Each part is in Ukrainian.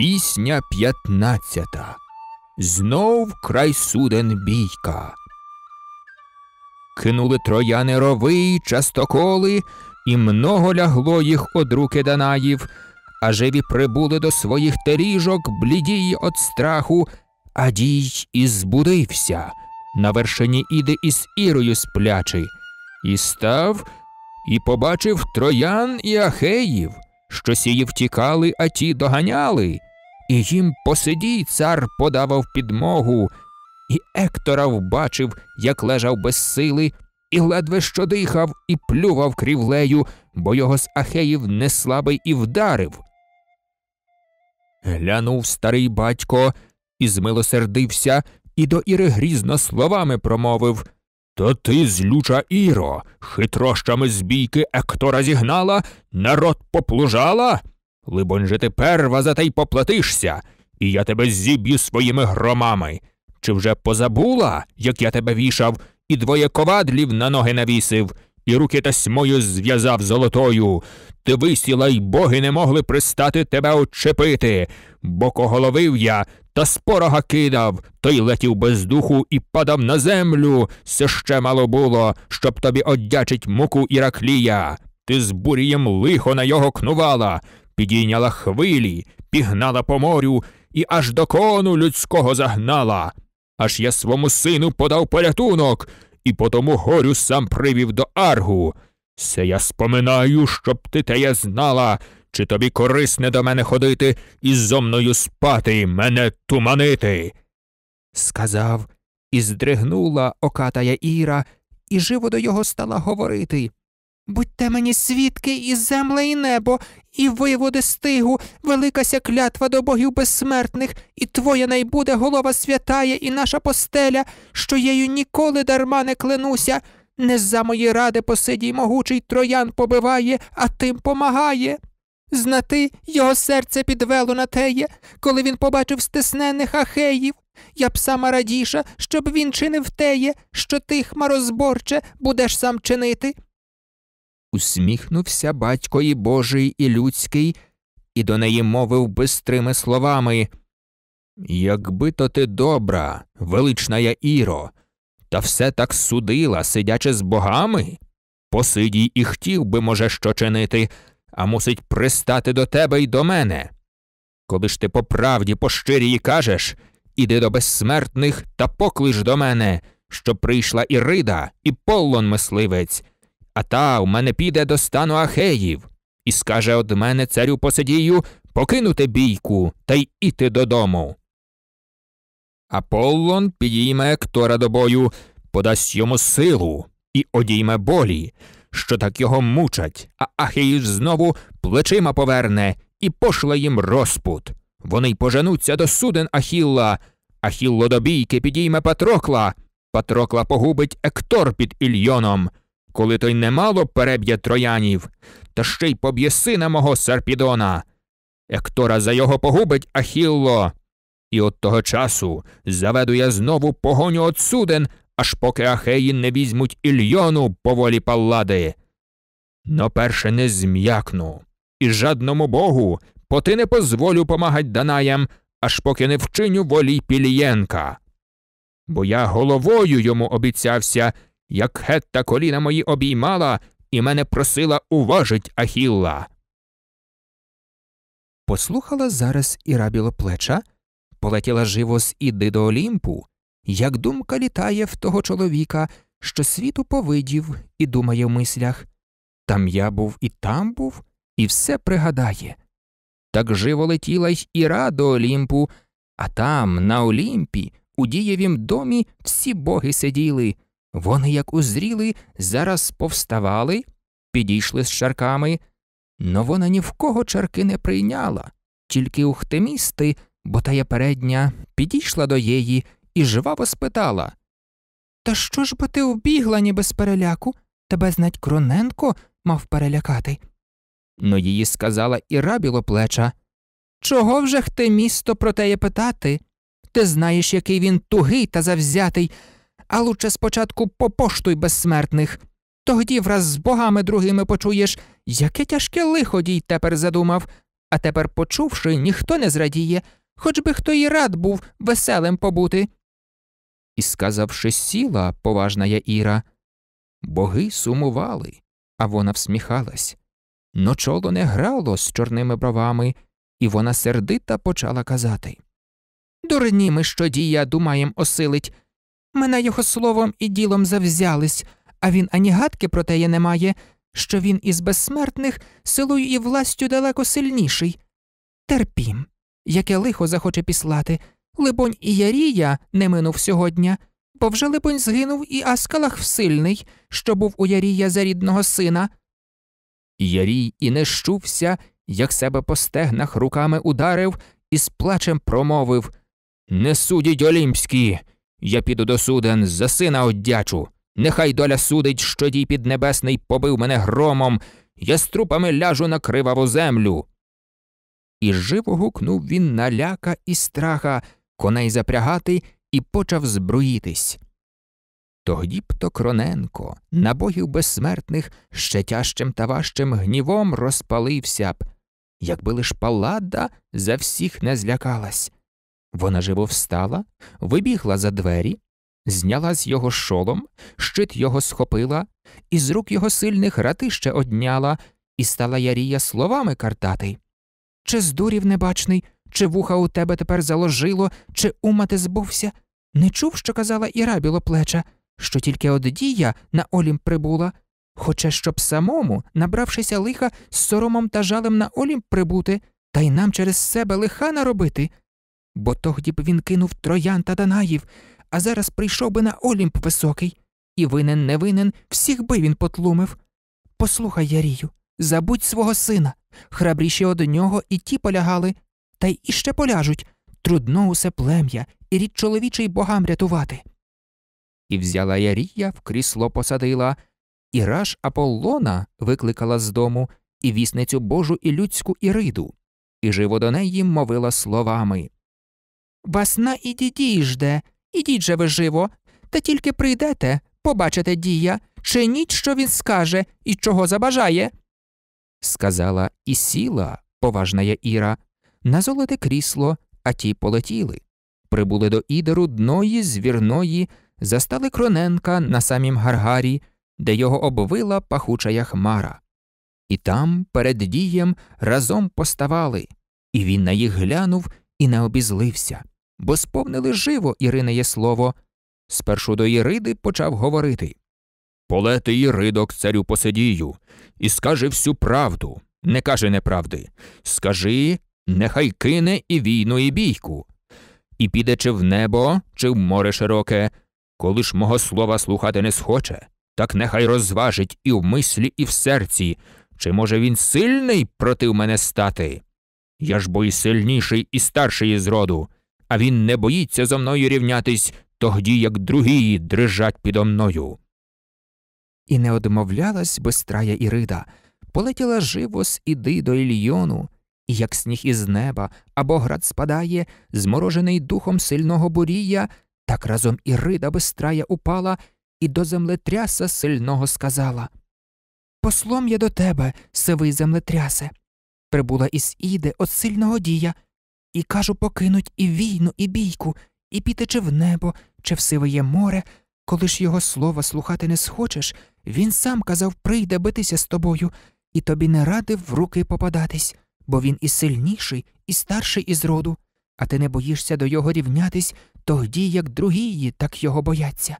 Пісня п'ятнадцята Знов край суден бійка. Кинули трояни рови, частоколи, і много лягло їх од руки Данаїв, а живі прибули до своїх теріжок, блідії од страху, а дій і збудився на вершині іди із ірою сплячий, і став і побачив троян і ахеїв що сії втікали, а ті доганяли, і їм посидій цар подавав підмогу, і Ектора вбачив, як лежав без сили, і ледве що дихав, і плював крівлею, бо його з Ахеїв неслабий і вдарив. Глянув старий батько і змилосердився, і до Іри грізно словами промовив то ти, злюча Іро, хитрощами з бійки Ектора зігнала, народ поплужала? Либонь же ти перва за те й поплатишся, і я тебе зіб'ю своїми громами. Чи вже позабула, як я тебе вішав, і двоє ковадлів на ноги навісив, і руки тасьмою зв'язав золотою? Ти висіла, й боги не могли пристати тебе очепити бокоголовив я, та спорога кидав, той летів без духу і падав на землю. Все ще мало було, щоб тобі одячить муку Іраклія. Ти з бурієм лихо на його кнувала, підійняла хвилі, пігнала по морю і аж до кону людського загнала. Аж я свому сину подав порятунок і по тому горю сам привів до аргу. Се я споминаю, щоб ти теє знала, чи тобі корисне до мене ходити і зо мною спати мене туманити? Сказав, і здригнула окатая Іра, і живо до його стала говорити. Будьте мені свідки і земле, і небо, і виводи стигу, великася клятва до богів безсмертних, і твоя найбуде голова святая, і наша постеля, що єю ніколи дарма не клянуся. Не за мої ради посидій могучий троян побиває, а тим помагає. Знати його серце підвело на теє, коли він побачив стиснених ахеїв. Я б сама радіша, щоб він чинив теє, що ти, хмарозборче, будеш сам чинити. Усміхнувся батько і божий, і людський, і до неї мовив бистрими словами Якби то ти добра, велична я Іро, та все так судила, сидячи з богами, посидій і хтів би, може, що чинити а мусить пристати до тебе й до мене. Коли ж ти по правді, по щирій кажеш іди до безсмертних та поклич до мене, щоб прийшла Ірида, і Поллон мисливець, а та в мене піде до стану Ахеїв, і скаже од мене царю Посидію покинути бійку та й іти додому. Аполлон підійме Ектора до бою, подасть йому силу і одійме болі, що так його мучать, а Ахеїш знову плечима поверне і пошле їм розпут. Вони й поженуться до суден Ахілла, Ахілло до бійки підійме Патрокла. Патрокла погубить Ектор під Ільйоном, коли той немало переб'є троянів, та ще й поб'є сина мого Сарпідона. Ектора за його погубить Ахілло. І от того часу заведу я знову погоню от суден аж поки ахеї не візьмуть ільйону по волі паллади. Но перше не зм'якну, і жадному богу поти не позволю помагать Данаям, аж поки не вчиню волі Пілієнка. Бо я головою йому обіцявся, як хетта коліна мої обіймала і мене просила уважить Ахілла. Послухала зараз і рабіло плеча, полетіла живо з іди до Олімпу, як думка літає в того чоловіка, що світу повидів і думає в мислях там я був і там був, і все пригадає. Так живо летіла й іра до Олімпу, а там, на Олімпі, у дієвім домі всі боги сиділи. Вони, як узріли, зараз повставали, підійшли з чарками. Но вона ні в кого чарки не прийняла, тільки ухтемісти, хтемісти, бо тая передня, підійшла до її і жива спитала Та що ж би ти вбігла, ніби з переляку? Тебе знать Кроненко мав перелякати. Но ну, її сказала і рабіло плеча Чого вже хте місто про теє питати? Ти знаєш, який він тугий та завзятий, а лучше спочатку попоштуй безсмертних. Тогді враз з богами другими почуєш, яке тяжке лихо дій тепер задумав, а тепер, почувши, ніхто не зрадіє, хоч би хто і рад був веселим побути і, сказавши, сіла, поважна я Іра. Боги сумували, а вона всміхалась. Но чоло не грало з чорними бровами, і вона сердита почала казати Дурні ми, що дія думаєм осилить. Мене його словом і ділом завзялись, а він ані гадки про теє не має, що він із безсмертних силою і властю далеко сильніший. Терпім, яке лихо захоче післати, Либонь, і Ярія не минув сьогодні, бо вже либонь згинув і Аскалах всильний, що був у Ярія за рідного сина. Ярій і не щувся, як себе по стегнах руками ударив і з плачем промовив Не судіть олімпські. Я піду до суден за сина оддячу. Нехай доля судить, що дій піднебесний побив мене громом, я з трупами ляжу на криваву землю. І живо гукнув він наляка і страха, коней запрягати і почав збруїтись. Тоді б то Кроненко, набогів безсмертних, ще тяжчим та важчим гнівом розпалився б, якби лиш палада за всіх не злякалась. Вона живо встала, вибігла за двері, зняла з його шолом, щит його схопила, і з рук його сильних ратище одняла, і стала Ярія словами картати. Чи здурів небачний, чи вуха у тебе тепер заложило, чи ума ти збувся? Не чув, що казала Іра білоплеча, що тільки од дія на олім прибула. Хоче, щоб самому, набравшися лиха, з соромом та жалем на олім прибути, та й нам через себе лиха наробити. Бо тогді б він кинув троян та Данаїв, а зараз прийшов би на Олімп високий, і винен не винен, всіх би він потлумив. Послухай, Ярію, забудь свого сина. Храбріші од нього і ті полягали, та й іще поляжуть трудно усе плем'я і рід чоловічий богам рятувати. І взяла Ярія в крісло посадила, і раж Аполлона викликала з дому і вісницю Божу і людську Іриду, і живо до неї мовила словами Васна і діді жде, ідіть же ви живо, та тільки прийдете, побачите дія, чиніть, що він скаже і чого забажає. Сказала і сіла поважна Іра, на золоте крісло, а ті полетіли. Прибули до ідеру дної, звірної, застали Кроненка на самім Гаргарі, де його обвила пахучая хмара. І там, перед дієм, разом поставали, і він на їх глянув і не обізлився, бо сповнили живо Ірине слово. Спершу до Іриди почав говорити Полети Іридок, царю посидію, і скажи всю правду, не каже неправди. Скажи, нехай кине і війну, і бійку, і піде чи в небо, чи в море широке, коли ж мого слова слухати не схоче, так нехай розважить і в мислі, і в серці, чи може він сильний проти мене стати? Я ж бо і сильніший, і старший із роду, а він не боїться зо мною рівнятись, тогді як другі дрижать підо мною. І не одмовлялась бистрая Ірида, полетіла живо з іди до Ільйону, і як сніг із неба або град спадає, зморожений духом сильного бурія, так разом і рида безстрая упала, і до землетряса сильного сказала Послом я до тебе, сивий землетрясе, прибула із іде от сильного дія, і кажу, покинуть і війну, і бійку, і піти чи в небо, чи в сивеє море, коли ж його слова слухати не схочеш, він сам казав, прийде битися з тобою, і тобі не радив в руки попадатись бо він і сильніший, і старший із роду, а ти не боїшся до його рівнятись тоді, як другії так його бояться.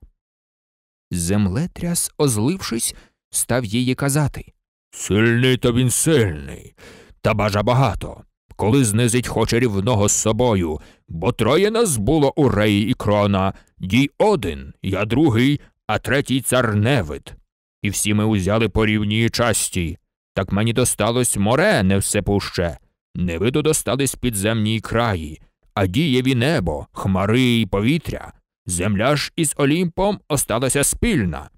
Землетряс, озлившись, став її казати Сильний то він сильний, та бажа багато, коли знизить хоче рівного з собою, бо троє нас було у реї і крона, дій один, я другий, а третій цар Невид. І всі ми узяли по рівній часті так мені досталось море не все пуще. Невиду достались підземні краї, а дієві небо, хмари й повітря. Земля ж із Олімпом осталася спільна.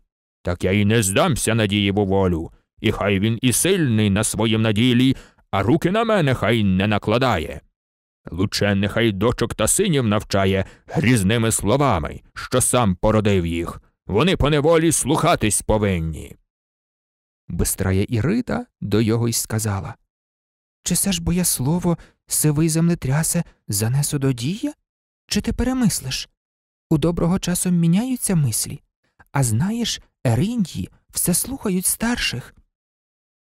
Так я й не здамся на дієву волю, і хай він і сильний на своїм наділі, а руки на мене хай не накладає. Луче нехай дочок та синів навчає грізними словами, що сам породив їх. Вони по неволі слухатись повинні. Бистрая Ірида до його й сказала Чи все ж боє слово, сивий землетрясе, занесу до дія? Чи ти перемислиш? У доброго часу міняються мислі, а знаєш, Ериньї все слухають старших.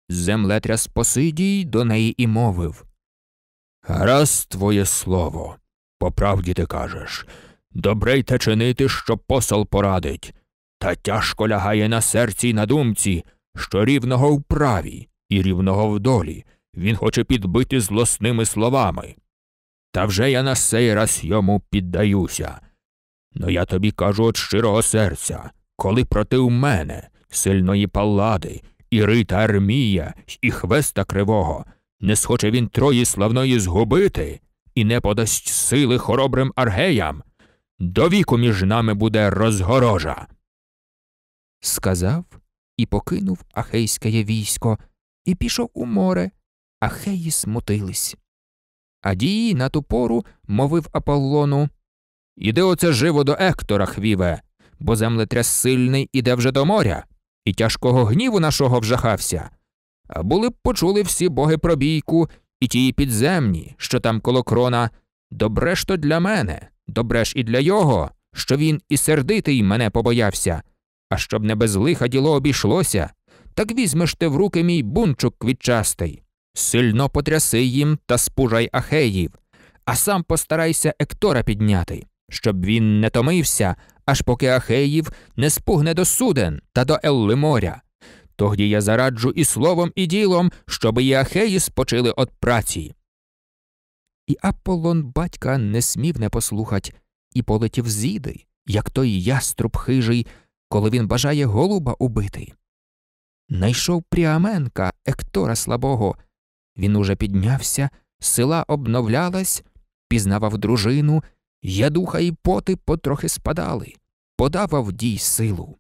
Землетряс Посидій до неї і мовив Гаразд твоє слово. По правді ти кажеш. Добре й те чинити, що посол порадить, та тяжко лягає на серці й на думці що рівного в праві і рівного в долі, він хоче підбити злосними словами. Та вже я на сей раз йому піддаюся. Но ну, я тобі кажу від щирого серця, коли проти мене, сильної палади, і рита армія, і хвеста кривого, не схоче він трої славної згубити і не подасть сили хоробрим аргеям, до віку між нами буде розгорожа. Сказав і покинув Ахейське військо, і пішов у море, Ахеї смутились. Адії на ту пору мовив Аполлону Іди оце живо до Ектора, Хвіве, бо землетряс сильний іде вже до моря, і тяжкого гніву нашого вжахався. А були б почули всі боги пробійку і ті підземні, що там коло крона, добре ж то для мене, добре ж і для його, що він і сердитий мене побоявся. А щоб не без лиха діло обійшлося, так візьмеш ти в руки мій бунчук квітчастий, сильно потряси їм та спужай ахеїв, а сам постарайся Ектора підняти, щоб він не томився, аж поки Ахеїв не спугне до суден та до Елли моря. Тогді я зараджу і словом, і ділом, щоб і ахеї спочили от праці. І Аполлон батька не смів не послухать, і полетів зіди, як той яструб хижий коли він бажає голуба убити. Найшов Пріаменка, Ектора слабого. Він уже піднявся, села обновлялась, пізнавав дружину, ядуха і поти потрохи спадали, подавав дій силу.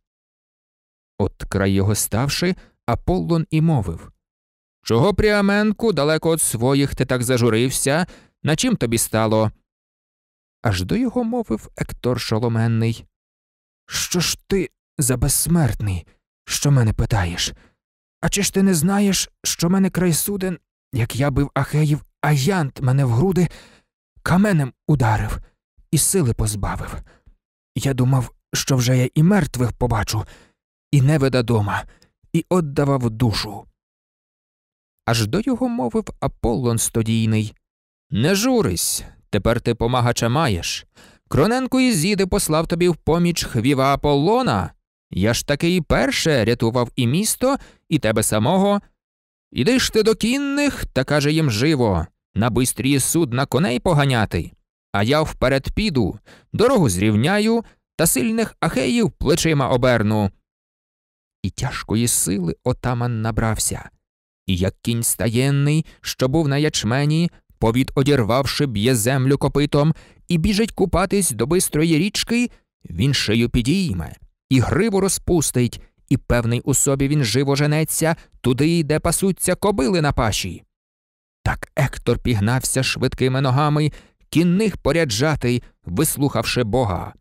От край його ставши, Аполлон і мовив Чого, Пріаменку, далеко від своїх ти так зажурився? На чим тобі стало? Аж до його мовив Ектор Шоломенний. Що ж ти за безсмертний, що мене питаєш. А чи ж ти не знаєш, що мене край суден, як я бив Ахеїв, а Янт мене в груди каменем ударив і сили позбавив? Я думав, що вже я і мертвих побачу, і неведа дома, і отдавав душу. Аж до його мовив Аполлон стодійний Не журись, тепер ти помагача маєш. Кроненко і зіди послав тобі в поміч хвіва Аполлона, я ж таки і перше рятував і місто, і тебе самого. Іди ж ти до кінних та каже їм живо на бистрі суд на коней поганяти. А я вперед піду, дорогу зрівняю та сильних ахеїв плечима оберну. І тяжкої сили отаман набрався. І як кінь стаєнний, що був на ячмені, повід одірвавши, б'є землю копитом, і біжить купатись до бистрої річки, він шию підійме і гриву розпустить, і певний у собі він живо женеться туди, де пасуться кобили на паші. Так Ектор пігнався швидкими ногами, кінних поряджати, вислухавши бога.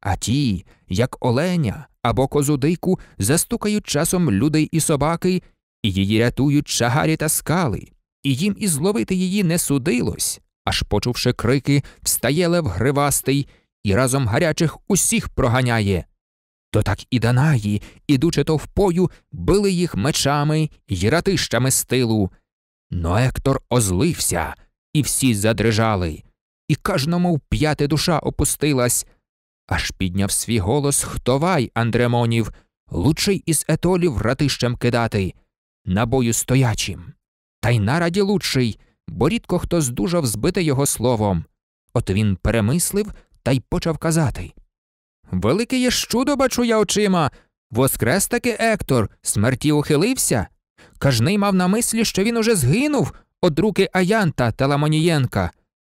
А ті, як оленя або козу дику, застукають часом людей і собаки, і її рятують чагарі та скали, і їм і зловити її не судилось, аж почувши крики, встає лев гривастий і разом гарячих усіх проганяє, то так і Данаї, ідучи товпою, били їх мечами й ратищами з тилу. Но Ектор озлився, і всі задрижали, і кожному в п'яти душа опустилась, аж підняв свій голос хтовай Андремонів, лучший із етолів ратищем кидати, на бою стоячим. Та й нараді лучший, бо рідко хто здужав збити його словом. От він перемислив та й почав казати. Велике є чудо бачу я очима. Воскрес таки Ектор, смерті ухилився. Кажний мав на мислі, що він уже згинув од руки Аянта та Ламонієнка.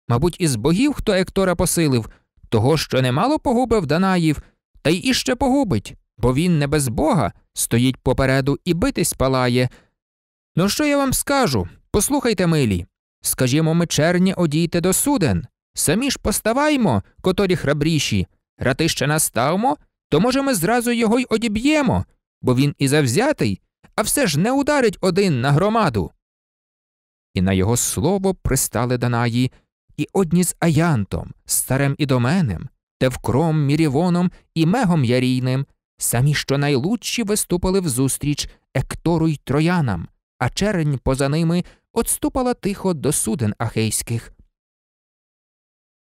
Мабуть, із богів, хто Ектора посилив, того, що немало погубив Данаїв, та й іще погубить, бо він не без бога, стоїть попереду і битись палає. Ну, що я вам скажу? Послухайте, милі. Скажімо, ми черні одійте до суден. Самі ж поставаймо, которі храбріші, ратище наставмо, то може ми зразу його й одіб'ємо, бо він і завзятий, а все ж не ударить один на громаду. І на його слово пристали Данаї і одні з Аянтом, старем Ідоменем, Тевкром, Мірівоном і Мегом Ярійним, самі що найлучші виступили взустріч Ектору й Троянам, а черень поза ними отступала тихо до суден ахейських.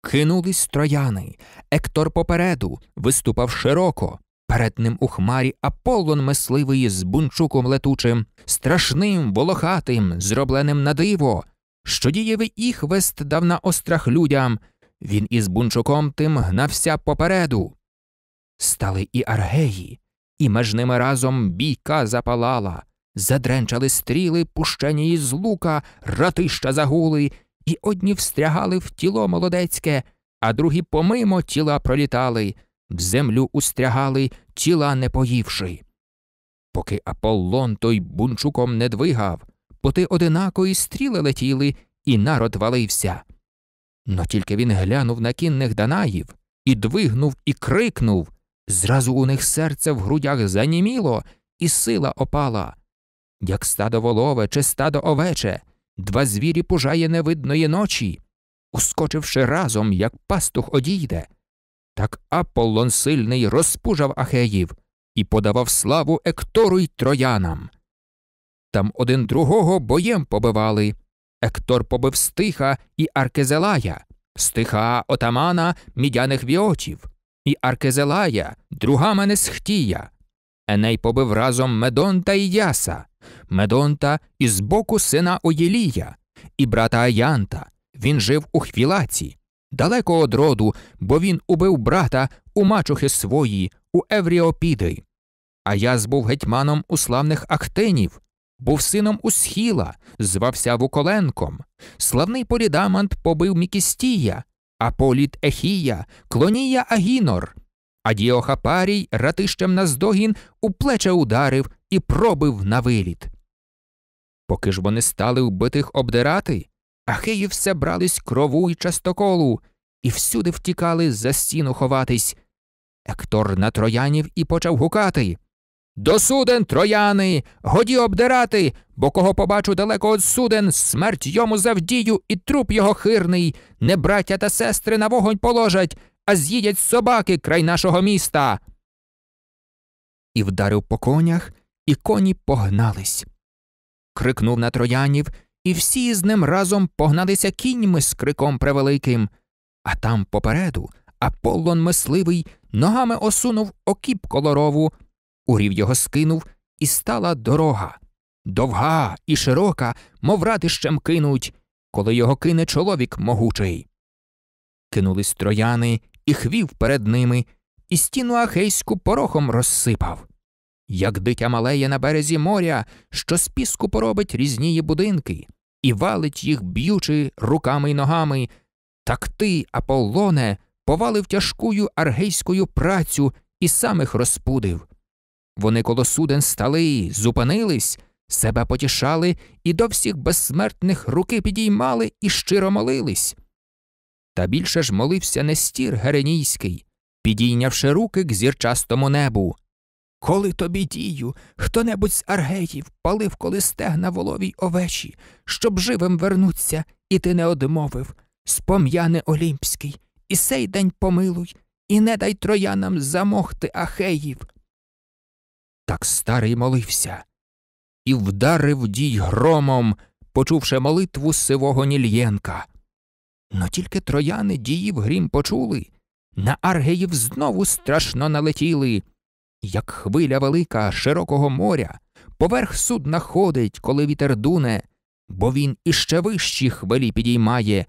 Кинулись трояни. Ектор попереду виступав широко. Перед ним у хмарі Аполлон мисливий з бунчуком летучим, страшним, волохатим, зробленим на диво, що дієвий іхвест дав на острах людям. Він із бунчуком тим гнався попереду. Стали і аргеї, і меж ними разом бійка запалала, задренчали стріли, пущені із лука, ратища загули, і одні встрягали в тіло молодецьке, а другі помимо тіла пролітали, в землю устрягали, тіла не поївши. Поки Аполлон той бунчуком не двигав, поти одинако стріли летіли, і народ валився. Но тільки він глянув на кінних Данаїв і двигнув і крикнув. Зразу у них серце в грудях заніміло, і сила опала. Як стадо волове чи стадо овече, Два звірі пожає невидної ночі, ускочивши разом, як пастух одійде. Так Аполлон сильний розпужав Ахеїв і подавав славу Ектору й троянам. Там один другого боєм побивали. Ектор побив стиха і Аркезелая, стиха отамана мідяних віотів, і Аркезелая, друга мене схтія, Еней побив разом Медонта і Яса, Медонта із боку сина Оєлія і брата Аянта. Він жив у Хвілаці, далеко од роду, бо він убив брата у мачухи свої, у Евріопіди. А яс був гетьманом у славних Ахтинів, був сином Усхіла, звався Вуколенком. Славний Полідамант побив Мікістія, а політ Ехія, клонія Агінор а Діохапарій ратищем наздогін у плече ударив і пробив на виліт. Поки ж вони стали вбитих обдирати, ахеї все брались крову й частоколу, і всюди втікали за стіну ховатись. Ектор на троянів і почав гукати. До суден, трояни, годі обдирати, бо кого побачу далеко од суден, смерть йому завдію, і труп його хирний, не браття та сестри на вогонь положать, а з'їдять собаки край нашого міста. І вдарив по конях, і коні погнались. Крикнув на троянів, і всі з ним разом погналися кіньми з криком превеликим. А там попереду Аполлон мисливий ногами осунув окіп колорову, урів його скинув, і стала дорога. Довга і широка, мов ратищем кинуть, коли його кине чоловік могучий. Кинулись трояни і хвів перед ними, і стіну ахейську порохом розсипав. Як дитя малеє на березі моря, що з піску поробить різні будинки, і валить їх, б'ючи руками й ногами, так ти, Аполлоне, повалив тяжкую аргейською працю і самих розпудив. Вони коло суден стали, зупинились, себе потішали і до всіх безсмертних руки підіймали і щиро молились. Та більше ж молився Нестір Геренійський, підійнявши руки к зірчастому небу. Коли тобі дію, хто небудь з аргеїв палив коли стегна воловій овечі, щоб живим вернуться, і ти не одмовив, спом'яне Олімпський, і сей день помилуй, і не дай троянам замогти ахеїв. Так старий молився і вдарив дій громом, почувши молитву сивого Нільєнка. Но тільки трояни діїв грім почули, на аргеїв знову страшно налетіли. Як хвиля велика широкого моря, поверх судна ходить, коли вітер дуне, бо він іще вищі хвилі підіймає.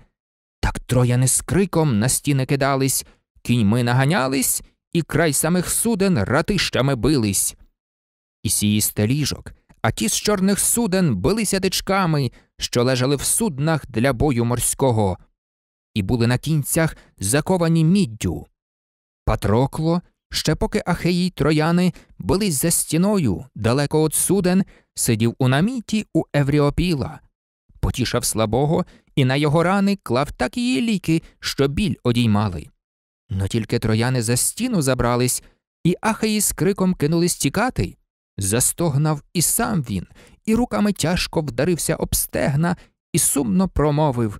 Так трояни з криком на стіни кидались, кіньми наганялись і край самих суден ратищами бились. І сії стеліжок, а ті з чорних суден билися дичками, що лежали в суднах для бою морського і були на кінцях заковані міддю. Патрокло, ще поки ахеї й трояни були за стіною далеко от суден, сидів у наміті у Евріопіла, потішав слабого і на його рани клав так її ліки, що біль одіймали. Но тільки трояни за стіну забрались, і ахеї з криком кинулись тікати. Застогнав і сам він, і руками тяжко вдарився об стегна і сумно промовив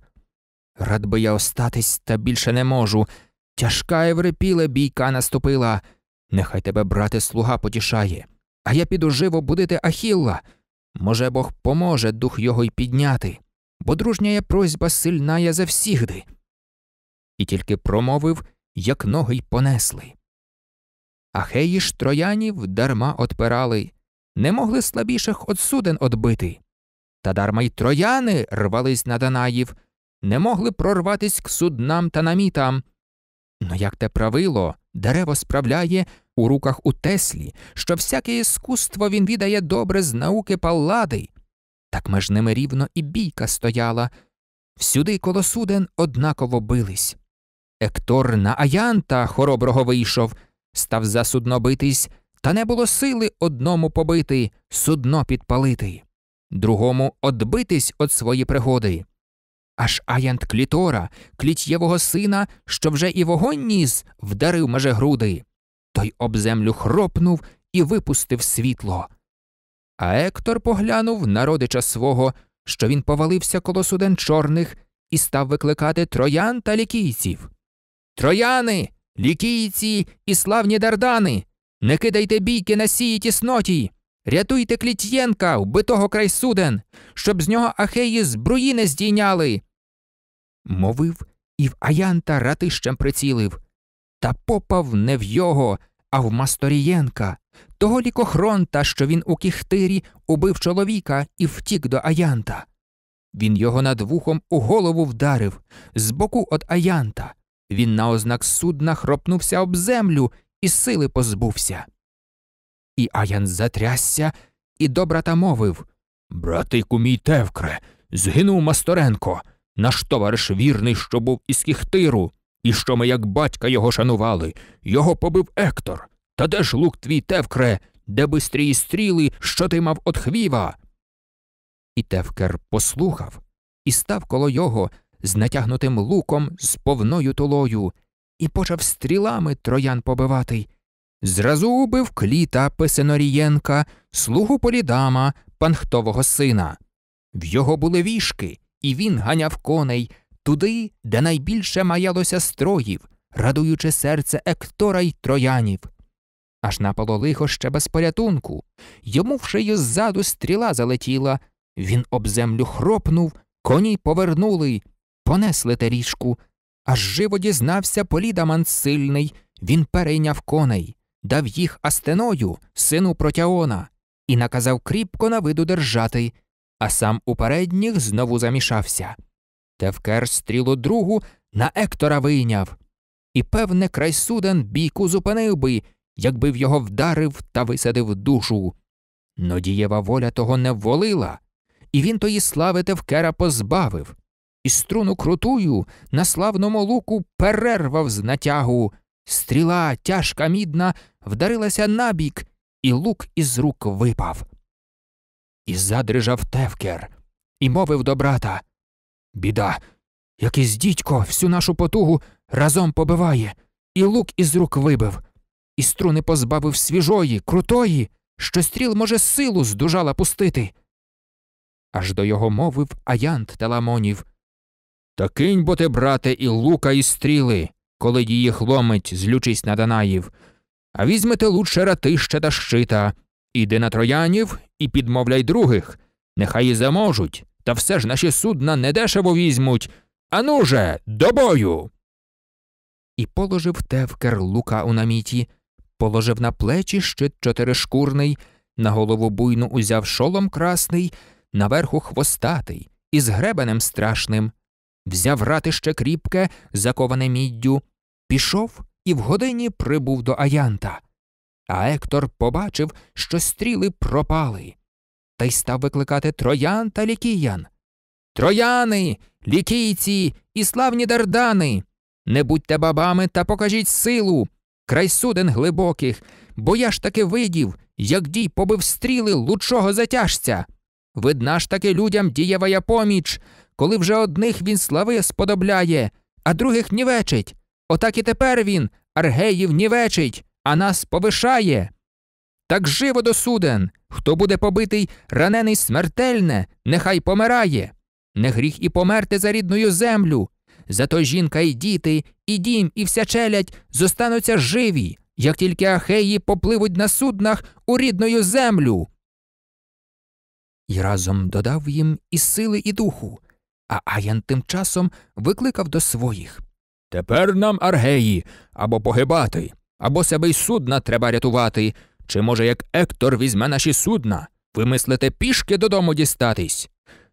Рад би я остатись, та більше не можу. Тяжка і врепіла бійка наступила. Нехай тебе, брате, слуга потішає. А я піду живо будити Ахілла. Може, Бог поможе дух його й підняти, бо дружня є просьба сильна я завсігди. І тільки промовив, як ноги й понесли. Ахеї ж троянів дарма отпирали, не могли слабіших от суден отбити. Та дарма й трояни рвались на Данаїв не могли прорватись к суднам та намітам. Но ну, як те правило, дерево справляє у руках у Теслі, що всяке іскусство він відає добре з науки паллади. Так меж ними рівно і бійка стояла. Всюди коло суден однаково бились. Ектор на Аянта хороброго вийшов, став засудно битись, та не було сили одному побити, судно підпалити, другому одбитись від свої пригоди. Аж аянт клітора, клітєвого сина, що вже і вогонь ніс, вдарив меже груди. Той об землю хропнув і випустив світло. А Ектор поглянув на родича свого, що він повалився коло суден чорних і став викликати троян та лікійців. Трояни, лікійці і славні дардани. Не кидайте бійки на сії тісноті. Рятуйте клітєнка, вбитого край суден, щоб з нього ахеї збруї не здійняли, мовив і в Аянта ратищем прицілив. Та попав не в його, а в Масторієнка, того лікохронта, що він у кіхтирі убив чоловіка і втік до Аянта. Він його над вухом у голову вдарив, збоку від Аянта. Він на ознак судна хропнувся об землю і сили позбувся. І Аян затрясся і добрата мовив Братику мій Тевкре, згинув Масторенко, наш товариш вірний, що був із Кіхтиру, і що ми, як батька, його шанували, його побив Ектор. Та де ж лук твій тевкре, де бистрії стріли, що ти мав от хвіва? І Тевкер послухав і став коло його з натягнутим луком, з повною тулою, і почав стрілами троян побивати. Зразу убив кліта Писенорієнка, слугу Полідама, панхтового сина. В його були вішки, і він ганяв коней туди, де найбільше маялося строїв, радуючи серце Ектора й троянів. Аж напало лихо ще без порятунку. Йому в шию ззаду стріла залетіла. Він об землю хропнув, коні повернули, понесли теріжку. Аж живо дізнався полідаман сильний, він перейняв коней, дав їх астеною, сину протяона, і наказав кріпко на виду держати, а сам у передніх знову замішався. Тевкер стрілу другу на Ектора вийняв. І, певне, край суден бійку зупинив би, якби в його вдарив та висадив душу. Но дієва воля того не вволила, і він тої слави Тевкера позбавив, і струну крутую на славному луку перервав з натягу. Стріла тяжка мідна вдарилася набік, і лук із рук випав і задрижав тевкер, і мовив до брата Біда, якийсь дідько всю нашу потугу разом побиває, і лук із рук вибив, і струни позбавив свіжої, крутої, що стріл, може, силу здужала пустити. Аж до його мовив Аянт Теламонів. Та кинь бо ти, брате, і лука, і стріли, коли її хломить, злючись на Данаїв, а візьмете лучше ратище та щита, Іди на троянів і підмовляй других. Нехай і заможуть, та все ж наші судна недешево візьмуть. Ану же, до бою. І положив тевкер лука у наміті, положив на плечі щит чотиришкурний, на голову буйну узяв шолом красний, наверху хвостатий, із гребенем страшним, взяв ратище кріпке, заковане міддю, пішов і в годині прибув до Аянта. А Ектор побачив, що стріли пропали, та й став викликати троян та лікіян. Трояни, лікійці і славні дардани. Не будьте бабами та покажіть силу, край суден глибоких, бо я ж таки видів, як дій побив стріли лучшого затяжця. Видна ж таки людям дієвая поміч, коли вже одних він слави сподобляє, а других нівечить. Отак і тепер він, аргеїв, нівечить а нас повишає. Так живо до суден. Хто буде побитий, ранений смертельне, нехай помирає. Не гріх і померти за рідною землю. Зато жінка і діти, і дім, і вся челядь зостануться живі, як тільки ахеї попливуть на суднах у рідною землю. І разом додав їм і сили, і духу. А Аян тим часом викликав до своїх Тепер нам аргеї або погибати. Або себе й судна треба рятувати, чи, може, як Ектор візьме наші судна, вимислите пішки додому дістатись.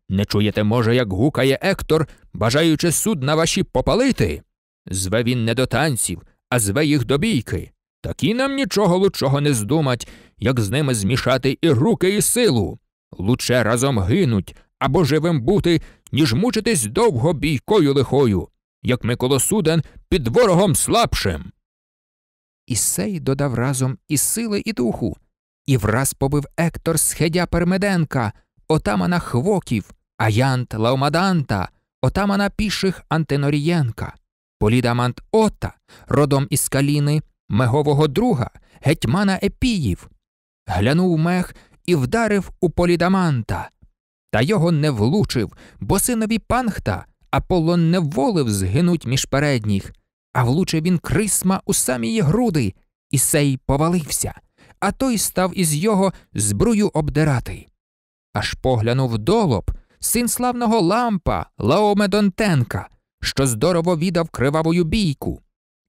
Не чуєте, може, як гукає Ектор, бажаючи судна ваші попалити? Зве він не до танців, а зве їх до бійки. Такі нам нічого лучого не здумать, як з ними змішати і руки, і силу. Лучше разом гинуть або живим бути, ніж мучитись довго бійкою лихою, як ми коло суден під ворогом слабшим. Ісей додав разом і сили, і духу, і враз побив Ектор Схедя Пермеденка, отамана Хвоків, Аянт Лаумаданта, отамана піших Антинорієнка, Полідамант Ота, родом із каліни, мегового друга, гетьмана Епіїв. Глянув мех і вдарив у Полідаманта. Та його не влучив, бо синові панхта Аполлон не волив згинуть між передніх а влучив він крисма у самі її груди, і сей повалився, а той став із його збрую обдирати. Аж поглянув долоб син славного лампа Лаомедонтенка, що здорово віддав кривавою бійку,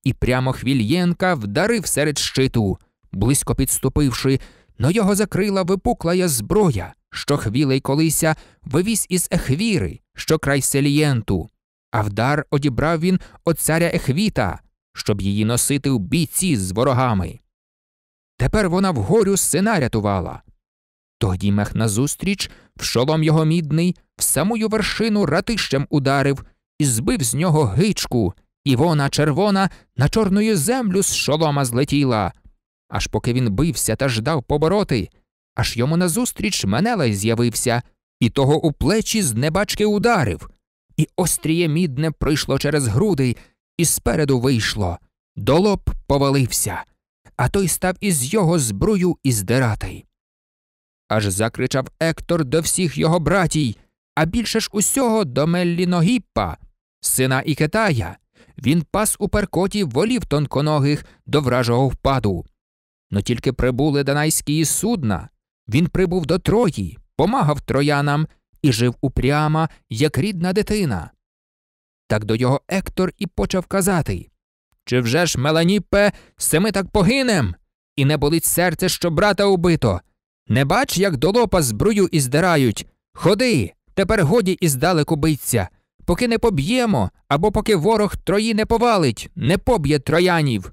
і прямо Хвільєнка вдарив серед щиту, близько підступивши, но його закрила випуклая зброя, що хвілей колися вивіз із ехвіри, що край селієнту а вдар одібрав він от царя Ехвіта, щоб її носити в бійці з ворогами. Тепер вона вгорю сина рятувала. Тоді мех назустріч, в шолом його мідний, в самую вершину ратищем ударив і збив з нього гичку, і вона червона на чорною землю з шолома злетіла. Аж поки він бився та ждав побороти, аж йому назустріч Менелай з'явився, і того у плечі з небачки ударив і остріє мідне прийшло через груди, і спереду вийшло. Долоб повалився, а той став із його збрую і здирати. Аж закричав Ектор до всіх його братій, а більше ж усього до Меліногіппа, сина Ікетая. Він пас у перкоті волів тонконогих до вражого впаду. Но тільки прибули данайські судна. Він прибув до Трої, помагав троянам і жив упрямо, як рідна дитина. Так до його Ектор і почав казати Чи вже ж, Меланіпе, ми так погинем? І не болить серце, що брата убито. Не бач, як до лопа збрую іздирають. Ходи, тепер годі іздалеку биться. Поки не поб'ємо, або поки ворог трої не повалить, не поб'є троянів.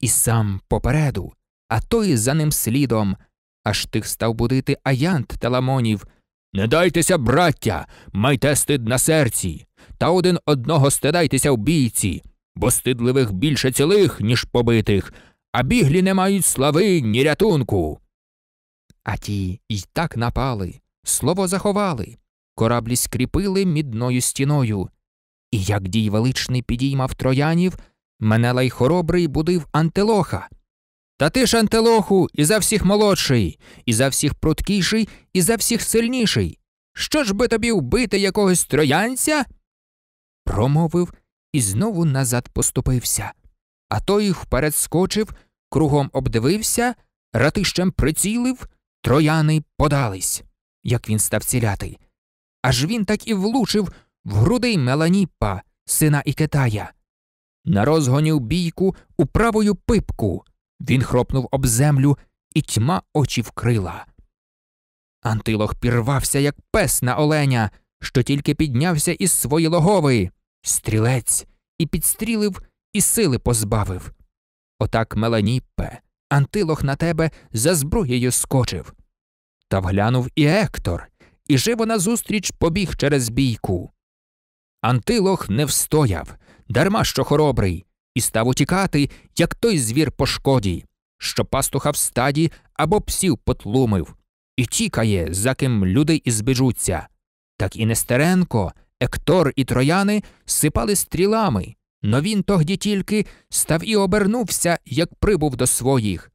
І сам попереду, а той за ним слідом. Аж тих став будити аянт та ламонів, не дайтеся, браття, майте стид на серці, та один одного стидайтеся в бійці, бо стидливих більше цілих, ніж побитих, а біглі не мають слави, ні рятунку. А ті й так напали, слово заховали, кораблі скріпили мідною стіною. І як дій величний підіймав троянів, Менелай хоробрий будив антилоха. Та ти ж, антилоху, і за всіх молодший, і за всіх пруткіший, і за всіх сильніший. Що ж би тобі вбити якогось троянця? промовив і знову назад поступився. А той вперед скочив, кругом обдивився, ратищем прицілив, трояни подались, як він став ціляти. Аж він так і влучив в груди Меланіпа, сина Ікетая. На розгонів бійку у правою пипку. Він хропнув об землю, і тьма очі вкрила. Антилох пірвався, як пес на оленя, що тільки піднявся із свої логови, стрілець і підстрілив, і сили позбавив. Отак, Меланіппе, Антилох на тебе за збруєю скочив. Та вглянув і Ектор, і живо назустріч побіг через бійку. Антилох не встояв, дарма що хоробрий і став утікати, як той звір по шкоді, що пастуха в стаді або псів потлумив, і тікає, за ким люди і збіжуться. Так і Нестеренко, Ектор і трояни сипали стрілами, но він тогді тільки став і обернувся, як прибув до своїх.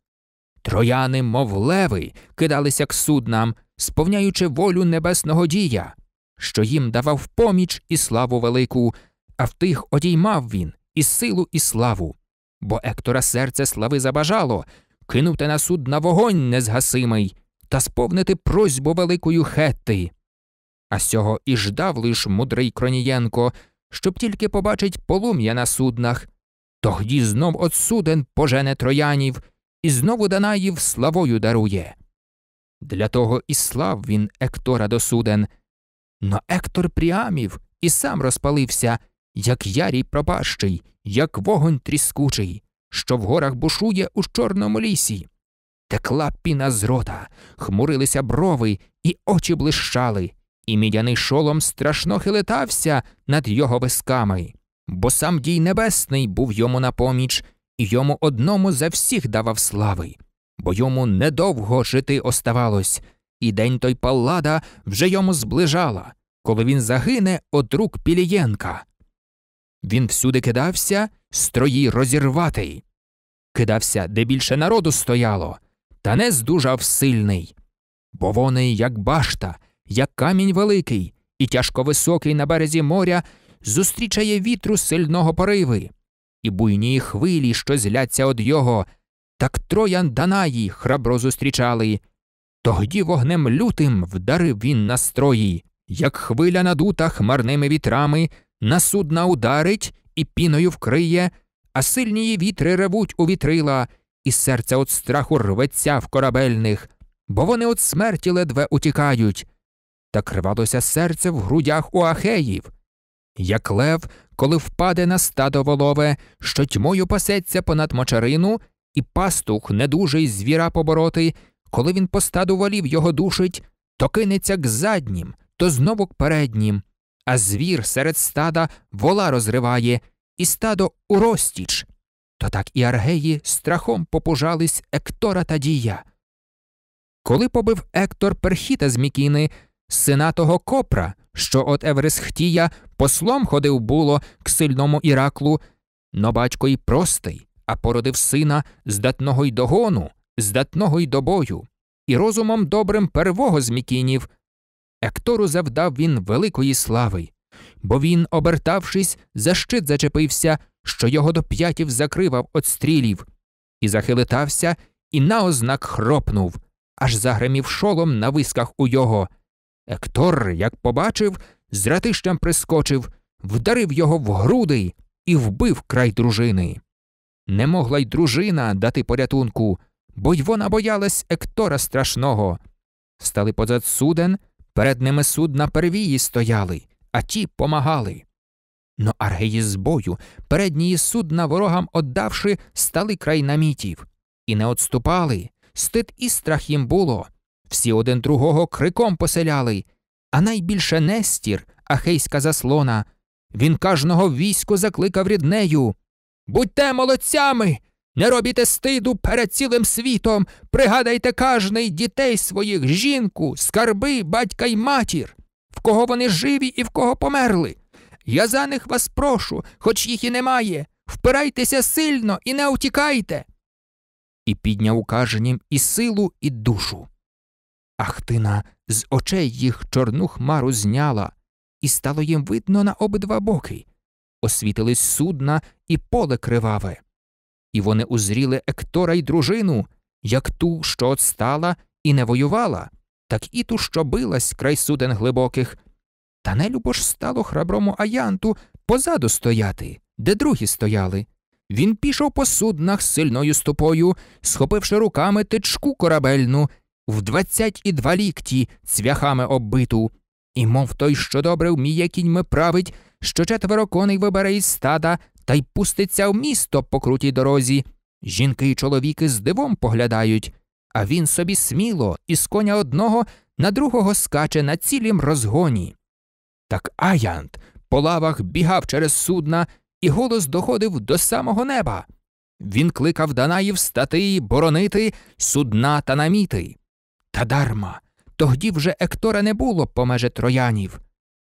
Трояни, мов леви, кидалися к суднам, сповняючи волю небесного дія, що їм давав поміч і славу велику, а в тих одіймав він і силу, і славу. Бо Ектора серце слави забажало кинути на суд на вогонь незгасимий та сповнити просьбу великою Хетти. А сього і ждав лиш мудрий Кронієнко, щоб тільки побачить полум'я на суднах. Тогді знов от пожене троянів і знову Данаїв славою дарує. Для того і слав він Ектора до суден. Но Ектор Пріамів і сам розпалився як ярій пропащий, як вогонь тріскучий, що в горах бушує у чорному лісі. Текла піна з рота, хмурилися брови і очі блищали, і мідяний шолом страшно хилитався над його висками, бо сам дій небесний був йому на поміч, і йому одному за всіх давав слави, бо йому недовго жити оставалось, і день той паллада вже йому зближала, коли він загине од рук Пілієнка, він всюди кидався строї розірватий. Кидався, де більше народу стояло, та не здужав сильний. Бо вони, як башта, як камінь великий і тяжко високий на березі моря, зустрічає вітру сильного пориви, і буйні хвилі, що зляться од його, так троян Данаї храбро зустрічали. Тогді вогнем лютим вдарив він настрої, як хвиля надута хмарними вітрами на судна ударить і піною вкриє, а сильні вітри ревуть у вітрила, і серце от страху рветься в корабельних, бо вони от смерті ледве утікають. Та кривалося серце в грудях у ахеїв. Як лев, коли впаде на стадо волове, що тьмою пасеться понад мочарину, і пастух недужий звіра побороти, коли він по стаду волів його душить, то кинеться к заднім, то знову к переднім, а звір серед стада вола розриває, і стадо уростіч. То так і аргеї страхом попужались Ектора та Дія. Коли побив Ектор перхіта з Мікіни, сина того копра, що от Еврисхтія послом ходив було к сильному Іраклу, но батько й простий, а породив сина, здатного й догону, здатного й до бою, і розумом добрим первого з Мікінів, Ектору завдав він великої слави, бо він, обертавшись, за щит зачепився, що його до п'ятів закривав от стрілів, і захилитався, і наознак хропнув, аж загремів шолом на висках у його. Ектор, як побачив, з ратищем прискочив, вдарив його в груди і вбив край дружини. Не могла й дружина дати порятунку, бо й вона боялась Ектора страшного. Стали позад суден Перед ними судна первії стояли, а ті помагали. Но аргеї з бою, переднії судна ворогам отдавши, стали край намітів, і не отступали, стид і страх їм було. Всі один другого криком поселяли, а найбільше нестір, ахейська заслона. Він кожного війську закликав ріднею Будьте молодцями, не робіте стиду перед цілим світом, пригадайте кожний дітей своїх, жінку, скарби, батька й матір, в кого вони живі і в кого померли. Я за них вас прошу, хоч їх і немає. Впирайтеся сильно і не утікайте. І підняв каженім і силу, і душу. Ахтина з очей їх чорну хмару зняла, і стало їм видно на обидва боки. Освітились судна і поле криваве і вони узріли Ектора й дружину, як ту, що отстала і не воювала, так і ту, що билась край суден глибоких. Та нелюбо ж стало храброму Аянту позаду стояти, де другі стояли. Він пішов по суднах сильною ступою, схопивши руками течку корабельну, в двадцять і два лікті цвяхами оббиту, і мов той, що добре вміє кіньми править, що четверо коней вибере із стада та й пуститься в місто по крутій дорозі. Жінки й чоловіки з дивом поглядають, а він собі сміло із коня одного на другого скаче на цілім розгоні. Так Аянт по лавах бігав через судна, і голос доходив до самого неба. Він кликав Данаїв стати, боронити судна та наміти. Та дарма. Тогді вже Ектора не було помеже троянів.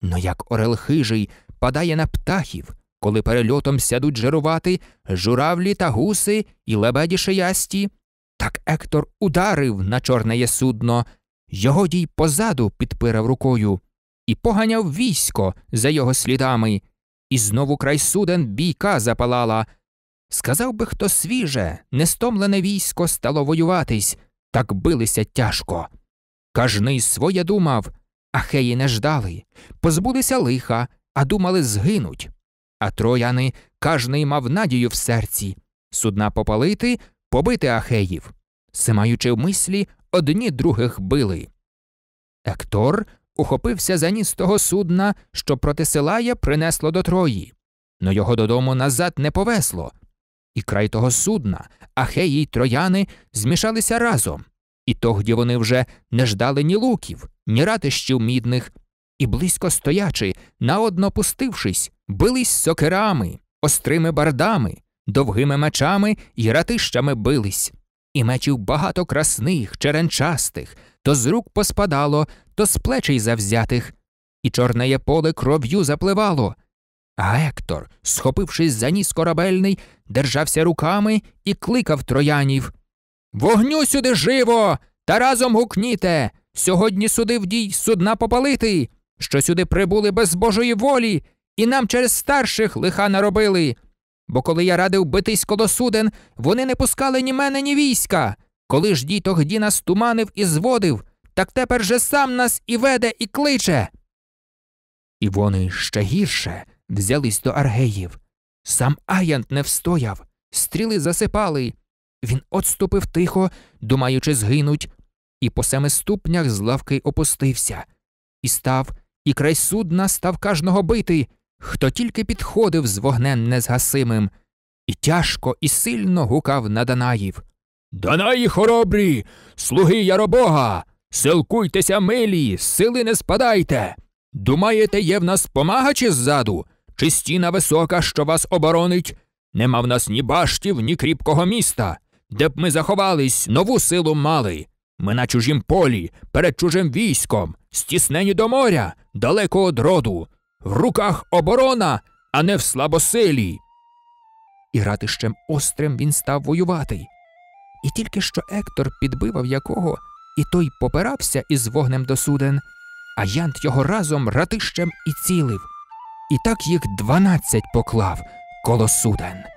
Но як Орел хижий падає на птахів, коли перельотом сядуть жирувати журавлі та гуси і лебеді шиясті. Так Ектор ударив на чорнеє судно, його дій позаду підпирав рукою і поганяв військо за його слідами, і знову край суден бійка запалала. Сказав би, хто свіже, нестомлене військо стало воюватись, так билися тяжко. Кажний своє думав, ахеї не ждали, позбулися лиха, а думали згинуть. А трояни кожний мав надію в серці судна попалити, побити ахеїв, симаючи в мислі, одні других били. Ектор ухопився за ніс того судна, що проти Силая принесло до Трої, но його додому назад не повесло. І край того судна, ахеї й трояни змішалися разом, і тогді вони вже не ждали ні луків, ні ратищів мідних, і близько стоячи, наодно пустившись, бились сокерами, острими бардами, довгими мечами і ратищами бились. І мечів багато красних, черенчастих, то з рук поспадало, то з плечей завзятих, і чорне поле кров'ю запливало. А Гектор, схопившись за ніс корабельний, держався руками і кликав троянів Вогню сюди живо! Та разом гукніте. Сьогодні судив дій судна попалити що сюди прибули без Божої волі, і нам через старших лиха наробили. Бо коли я радив битись коло суден, вони не пускали ні мене, ні війська. Коли ж дій тогді нас туманив і зводив, так тепер же сам нас і веде, і кличе. І вони ще гірше взялись до аргеїв. Сам Аянт не встояв, стріли засипали. Він отступив тихо, думаючи, згинуть, і по семи ступнях з лавки опустився, і став і край судна став кожного бити, хто тільки підходив з вогнем незгасимим, і тяжко і сильно гукав на Данаїв. Данаї хоробрі, слуги яробога, силкуйтеся милі, сили не спадайте. Думаєте, є в нас помагачі ззаду, чи стіна висока, що вас оборонить? Нема в нас ні баштів, ні кріпкого міста, де б ми заховались, нову силу мали. Ми на чужім полі, перед чужим військом, стіснені до моря, далеко од роду, в руках оборона, а не в слабосилі. І ратищем острим він став воювати. І тільки що Ектор підбивав якого, і той попирався із вогнем до суден, а Янт його разом ратищем і цілив. І так їх дванадцять поклав коло суден.